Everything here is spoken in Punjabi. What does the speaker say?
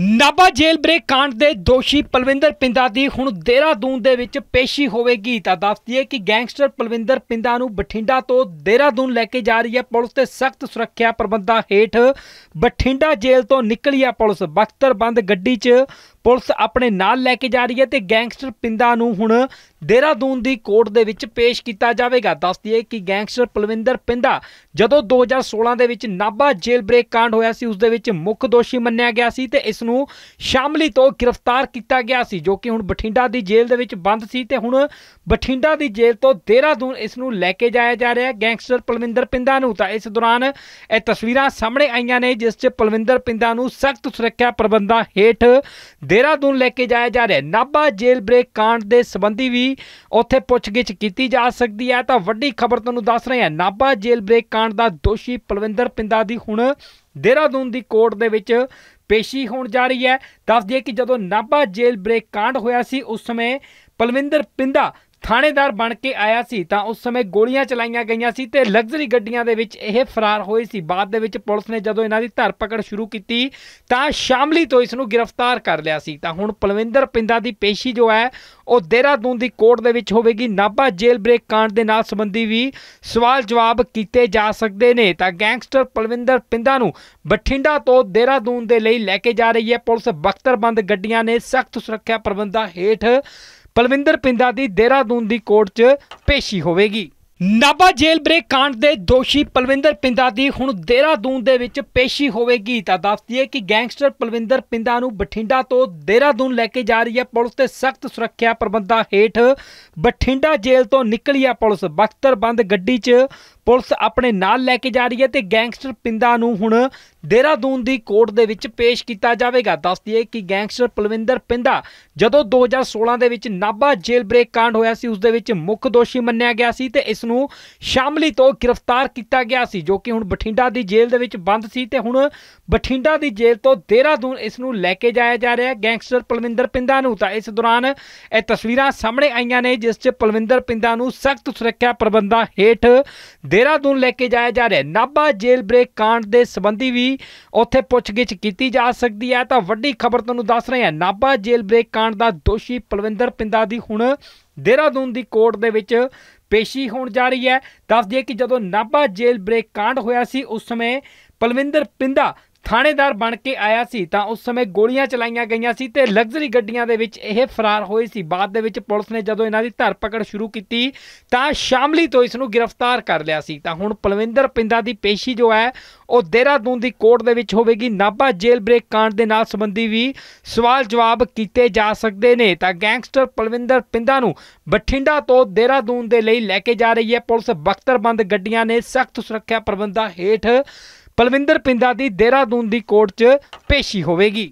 ਨਾਬਾ ਜੇਲ ਬ੍ਰੇਕ ਕਾਂਡ ਦੇ ਦੋਸ਼ੀ ਪਲਵਿੰਦਰ ਪਿੰਦਾ ਦੀ ਹੁਣ ਦੇਹਰਾਦੂਨ ਦੇ ਵਿੱਚ ਪੇਸ਼ੀ ਹੋਵੇਗੀ ਤਾਂ ਦੱਸਦੀ ਹੈ ਕਿ ਗੈਂਗਸਟਰ ਪਲਵਿੰਦਰ ਪਿੰਦਾ ਨੂੰ ਬਠਿੰਡਾ ਤੋਂ ਦੇਹਰਾਦੂਨ ਲੈ ਕੇ ਜਾ ਰਹੀ ਹੈ ਪੁਲਿਸ ਤੇ ਸਖਤ ਸੁਰੱਖਿਆ ਪ੍ਰਬੰਧਾਂ ਹੇਠ ਬਠਿੰਡਾ ਜੇਲ੍ਹ ਤੋਂ ਨਿਕਲੀ ਹੈ ਪੁਲਿਸ ਬਖਤਰਬੰਦ ਗੱਡੀ 'ਚ ਪੁਲਿਸ ਆਪਣੇ ਨਾਲ ਲੈ ਕੇ ਜਾ ਰਹੀ ਹੈ ਤੇ ਗੈਂਗਸਟਰ ਪਿੰਦਾ ਨੂੰ ਹੁਣ ਦੇਹਰਾਦੂਨ ਦੀ ਕੋਰਟ ਦੇ ਵਿੱਚ ਪੇਸ਼ ਕੀਤਾ ਜਾਵੇਗਾ ਦੱਸਦੀ ਹੈ ਕਿ ਗੈਂਗਸਟਰ ਪਲਵਿੰਦਰ ਪਿੰਦਾ ਜਦੋਂ 2016 ਦੇ ਵਿੱਚ ਨਾਬਾ ਜੇਲ੍ਹ ਬ੍ਰੇਕ ਕਾਂਡ ਹੋਇਆ ਸੀ ਉਸ ਦੇ ਵਿੱਚ ਮੁੱਖ ਦੋਸ਼ੀ ਮੰਨਿਆ ਗਿਆ ਸੀ ਤੇ ਇਸ ਨੂੰ ਸ਼ਾਮਲੀ ਤੋਂ ਗ੍ਰਿਫਤਾਰ ਕੀਤਾ ਗਿਆ ਸੀ ਜੋ ਕਿ ਹੁਣ ਬਠਿੰਡਾ ਦੀ ਜੇਲ੍ਹ ਦੇ ਵਿੱਚ ਬੰਦ ਸੀ ਤੇ ਹੁਣ ਬਠਿੰਡਾ ਦੀ ਜੇਲ੍ਹ ਤੋਂ ਦੇਹਰਾਦੂਨ ਇਸ ਨੂੰ ਲੈ ਕੇ ਜਾਇਆ ਜਾ ਰਿਹਾ ਹੈ ਗੈਂਗਸਟਰ ਪਲਵਿੰਦਰ ਪਿੰਦਾ ਨੂੰ ਤਾਂ ਇਸ ਦੌਰਾਨ ਇਹ ਤਸਵੀਰਾਂ ਸਾਹਮਣੇ ਆਈਆਂ ਨੇ ਜਿਸ 'ਚ ਪਲਵਿੰਦਰ ਪਿੰਦਾ ਨੂੰ ਸਖਤ ਸੁਰੱਖਿਆ ਪ੍ਰਬੰਧਾਂ ਹੇਠ ਦੇਹਰਾਦੂਨ ਲੈ ਕੇ ਜਾਇਆ ਜਾ ਰਿਹਾ ਹੈ ਨਾਬਾ ਜੇਲ੍ਹ ਬ੍ਰੇਕ ਕਾਂਡ ਦੇ ਸੰਬੰਧੀ ਵੀ ਉੱਥੇ ਪੁੱਛਗਿੱਛ ਕੀਤੀ ਜਾ ਸਕਦੀ ਹੈ ਤਾਂ ਵੱਡੀ ਖਬਰ ਤੁਹਾਨੂੰ ਦੱਸ ਰਹੇ ਹਾਂ ਨਾਬਾ ਜੇਲ੍ਹ ਬ੍ਰੇਕ ਕਾਂਡ ਦਾ ਦੋਸ਼ੀ ਪਲਵਿੰਦਰ ਪਿੰਦਾ ਦੀ ਹੁਣ ਦੇਹਰਾਦੂਨ ਦੀ ਕੋਰਟ ਦੇ ਵਿੱਚ ਪੇਸ਼ੀ ਹੋਣ ਜਾ ਰਹੀ ਹੈ ਦੱਸ ਦਈਏ ਕਿ ਜਦੋਂ ਨਾਭਾ ਜੇਲ੍ਹ ਬ੍ਰੇਕ ਕਾਂਡ ਹੋਇਆ ਸੀ ਉਸ ਸਮੇਂ ਪਲਵਿੰਦਰ ਪਿੰਦਾ ਥਾਣੇਦਾਰ ਬਣ ਕੇ ਆਇਆ ਸੀ ਤਾਂ ਉਸ ਸਮੇਂ ਗੋਲੀਆਂ ਚਲਾਈਆਂ ਗਈਆਂ ਸੀ ਤੇ ਲਗਜ਼ਰੀ ਗੱਡੀਆਂ ਦੇ ਵਿੱਚ ਇਹ ਫਰਾਰ ਹੋਏ ਸੀ ਬਾਅਦ ਦੇ ਵਿੱਚ ਪੁਲਿਸ ਨੇ ਜਦੋਂ ਇਹਨਾਂ ਦੀ ਧਰ ਪਕੜ ਸ਼ੁਰੂ ਕੀਤੀ ਤਾਂ ਸ਼ਾਮਲੀ ਤੋਂ ਇਸ ਨੂੰ ਗ੍ਰਿਫਤਾਰ ਕਰ ਲਿਆ ਸੀ ਤਾਂ ਹੁਣ ਪਲਵਿੰਦਰ ਪਿੰਦਾ ਦੀ ਪੇਸ਼ੀ ਜੋ ਹੈ ਉਹ ਦੇਹਰਾਦੂਨ ਦੀ ਕੋਰਟ ਦੇ ਵਿੱਚ ਹੋਵੇਗੀ ਨਾਬਾ ਜੇਲ ਬ੍ਰੇਕ ਕਾਂਡ ਦੇ ਨਾਲ ਸੰਬੰਧੀ ਵੀ ਸਵਾਲ ਜਵਾਬ ਕੀਤੇ ਜਾ ਸਕਦੇ ਨੇ ਤਾਂ ਗੈਂਗਸਟਰ ਪਲਵਿੰਦਰ ਪਿੰਦਾ ਨੂੰ ਬਠਿੰਡਾ ਤੋਂ ਦੇਹਰਾਦੂਨ ਦੇ ਲਈ ਲੈ ਕੇ ਜਾ ਰਹੀ ਹੈ ਪੁਲਿਸ ਬਖਤਰਬੰਦ ਗੱਡੀਆਂ ਨੇ ਸਖਤ ਸੁਰੱਖਿਆ ਪ੍ਰਬੰਧਾਂ ਹੇਠ ਪਲਵਿੰਦਰ ਪਿੰਦਾ ਦੀ ਦੇਹਰਾਦੂਨ ਦੀ ਕੋਰਟ 'ਚ ਪੇਸ਼ੀ ਹੋਵੇਗੀ ਨਾਬਾ ਜੇਲ ਬ੍ਰੇਕ ਕਾਂਡ ਦੇ ਦੋਸ਼ੀ ਪਲਵਿੰਦਰ ਪਿੰਦਾ ਦੀ ਹੁਣ ਦੇਹਰਾਦੂਨ ਦੇ ਵਿੱਚ ਪੇਸ਼ੀ ਹੋਵੇਗੀ ਤਾਂ ਦੱਸਦੀਏ ਕਿ ਗੈਂਗਸਟਰ ਪਲਵਿੰਦਰ ਪਿੰਦਾ ਨੂੰ ਬਠਿੰਡਾ ਤੋਂ ਦੇਹਰਾਦੂਨ ਲੈ ਕੇ ਜਾ ਰਹੀ ਹੈ ਪੁਲਿਸ ਤੇ ਸਖਤ ਸੁਰੱਖਿਆ ਪ੍ਰਬੰਧਾਂ ਹੇਠ ਬਠਿੰਡਾ ਜੇਲ ਤੋਂ ਨਿਕਲੀ ਹੈ ਪੁਲਿਸ ਬਖਤਰਬੰਦ ਗੱਡੀ 'ਚ ਪੁਲਿਸ ਆਪਣੇ ਨਾਲ ਲੈ ਕੇ ਜਾ ਰਹੀ ਹੈ ਤੇ ਗੈਂਗਸਟਰ ਪਿੰਦਾ ਨੂੰ ਹੁਣ ਦੇਹਰਾਦੂਨ ਦੀ ਕੋਰਟ ਦੇ ਵਿੱਚ ਪੇਸ਼ ਕੀਤਾ ਜਾਵੇਗਾ ਦੱਸ ਦਈਏ ਕਿ ਗੈਂਗਸਟਰ ਪਲਵਿੰਦਰ ਪਿੰਦਾ ਜਦੋਂ 2016 ਦੇ ਵਿੱਚ ਨਾਬਾ ਜੇਲ੍ਹ ਬ੍ਰੇਕ ਕਾਂਡ ਹੋਇਆ ਸੀ ਉਸ ਦੇ ਵਿੱਚ ਮੁੱਖ ਦੋਸ਼ੀ ਮੰਨਿਆ ਗਿਆ ਸੀ ਤੇ ਇਸ ਨੂੰ ਸ਼ਾਮਲੀ ਤੋਂ ਗ੍ਰਿਫਤਾਰ ਕੀਤਾ ਗਿਆ ਸੀ ਜੋ ਕਿ ਹੁਣ ਬਠਿੰਡਾ ਦੀ ਜੇਲ੍ਹ ਦੇ ਵਿੱਚ ਬੰਦ ਸੀ ਤੇ ਹੁਣ ਬਠਿੰਡਾ ਦੀ ਜੇਲ੍ਹ ਤੋਂ ਦੇਹਰਾਦੂਨ ਇਸ ਨੂੰ ਲੈ ਕੇ ਜਾਇਆ ਜਾ ਰਿਹਾ ਹੈ ਗੈਂਗਸਟਰ ਪਲਵਿੰਦਰ ਪਿੰਦਾ ਨੂੰ ਤਾਂ ਇਸ ਦੌਰਾਨ ਇਹ ਤਸਵੀਰਾਂ ਸਾਹਮਣੇ ਆਈਆਂ ਨੇ ਜਿਸ 'ਚ ਪਲਵਿੰਦਰ ਪਿੰਦਾ ਨੂੰ ਸਖਤ ਸੁਰੱਖਿਆ ਪ੍ਰਬੰਧਾਂ ਹੇਠ ਦੇਹਰਾਦੂਨ ਲੈ ਕੇ ਜਾਇਆ ਜਾ ਰਿਹਾ ਨਾਬਾ ਜੇਲ ਬ੍ਰੇਕ ਕਾਂਡ ਦੇ ਸੰਬੰਧੀ ਵੀ ਉੱਥੇ ਪੁੱਛਗਿੱਛ ਕੀਤੀ ਜਾ ਸਕਦੀ ਹੈ ਤਾਂ ਵੱਡੀ ਖਬਰ ਤੁਹਾਨੂੰ ਦੱਸ ਰਹੇ ਹਾਂ ਨਾਬਾ ਜੇਲ ਬ੍ਰੇਕ ਕਾਂਡ ਦਾ ਦੋਸ਼ੀ ਪਲਵਿੰਦਰ ਪਿੰਦਾ ਦੀ ਹੁਣ ਦੇਹਰਾਦੂਨ ਦੀ ਕੋਰਟ ਦੇ ਵਿੱਚ ਪੇਸ਼ੀ ਹੋਣ ਜਾ ਰਹੀ ਹੈ ਦੱਸ ਦਈਏ ਕਿ ਜਦੋਂ ਨਾਬਾ ਜੇਲ ਬ੍ਰੇਕ ਕਾਂਡ ਹੋਇਆ ਸੀ ਉਸ ਸਮੇਂ ਪਲਵਿੰਦਰ ਪਿੰਦਾ ਥਾਣੇਦਾਰ ਬਣ ਕੇ ਆਇਆ ਸੀ ਤਾਂ ਉਸ ਸਮੇਂ ਗੋਲੀਆਂ ਚਲਾਈਆਂ ਗਈਆਂ ਸੀ ਤੇ ਲਗਜ਼ਰੀ ਗੱਡੀਆਂ ਦੇ ਵਿੱਚ ਇਹ ਫਰਾਰ ਹੋਏ ਸੀ ਬਾਅਦ ਦੇ ਵਿੱਚ ਪੁਲਿਸ ਨੇ ਜਦੋਂ ਇਹਨਾਂ ਦੀ ਧਰਪਕੜ ਸ਼ੁਰੂ ਕੀਤੀ ਤਾਂ ਸ਼ਾਮਲੀ ਤੋਂ ਇਸ ਨੂੰ ਗ੍ਰਿਫਤਾਰ ਕਰ ਲਿਆ ਸੀ ਤਾਂ ਹੁਣ ਪਲਵਿੰਦਰ ਪਿੰਦਾ ਦੀ ਪੇਸ਼ੀ ਜੋ ਹੈ ਉਹ ਦੇਰਾਦੂਨ ਦੀ ਕੋਰਟ ਦੇ ਵਿੱਚ ਹੋਵੇਗੀ ਨਾਭਾ ਜੇਲ ਬ੍ਰੇਕ ਕਾਂਡ ਦੇ ਨਾਲ ਸੰਬੰਧੀ ਵੀ ਸਵਾਲ ਜਵਾਬ ਕੀਤੇ ਜਾ ਸਕਦੇ ਨੇ ਤਾਂ ਗੈਂਗਸਟਰ ਪਲਵਿੰਦਰ ਪਿੰਦਾ ਨੂੰ ਬਠਿੰਡਾ ਤੋਂ ਦੇਰਾਦੂਨ ਦੇ ਲਈ ਲੈ ਕੇ ਜਾ ਰਹੀ ਹੈ ਪੁਲਿਸ ਬਖਤਰਬੰਦ ਗੱਡੀਆਂ ਨੇ ਸਖਤ ਸੁਰੱਖਿਆ ਪ੍ਰਬੰਧਾਂ ਹੇਠ ਬਲਵਿੰਦਰ ਪਿੰਦਾ ਦੀ ਦੇਹਰਾਦੂਨ ਦੀ ਕੋਰਟ 'ਚ ਪੇਸ਼ੀ ਹੋਵੇਗੀ